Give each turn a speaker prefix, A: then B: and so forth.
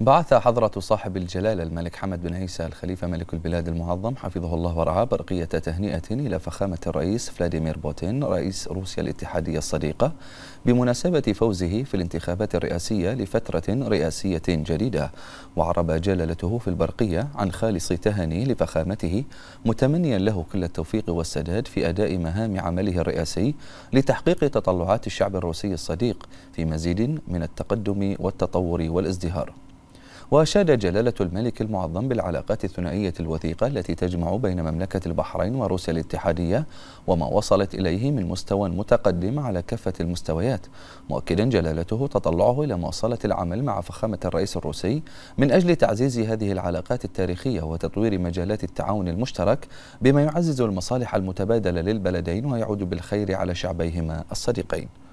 A: بعث حضرة صاحب الجلالة الملك حمد بن عيسى الخليفة ملك البلاد المعظم حفظه الله ورعاه برقية تهنئة إلى فخامة الرئيس فلاديمير بوتين رئيس روسيا الاتحادية الصديقة بمناسبة فوزه في الانتخابات الرئاسية لفترة رئاسية جديدة وعرب جلالته في البرقية عن خالص تهاني لفخامته متمنيا له كل التوفيق والسداد في أداء مهام عمله الرئاسي لتحقيق تطلعات الشعب الروسي الصديق في مزيد من التقدم والتطور والازدهار وأشاد جلالة الملك المعظم بالعلاقات الثنائية الوثيقة التي تجمع بين مملكة البحرين وروسيا الاتحادية وما وصلت إليه من مستوى متقدم على كافة المستويات مؤكدا جلالته تطلعه إلى مواصلة العمل مع فخامة الرئيس الروسي من أجل تعزيز هذه العلاقات التاريخية وتطوير مجالات التعاون المشترك بما يعزز المصالح المتبادلة للبلدين ويعود بالخير على شعبيهما الصديقين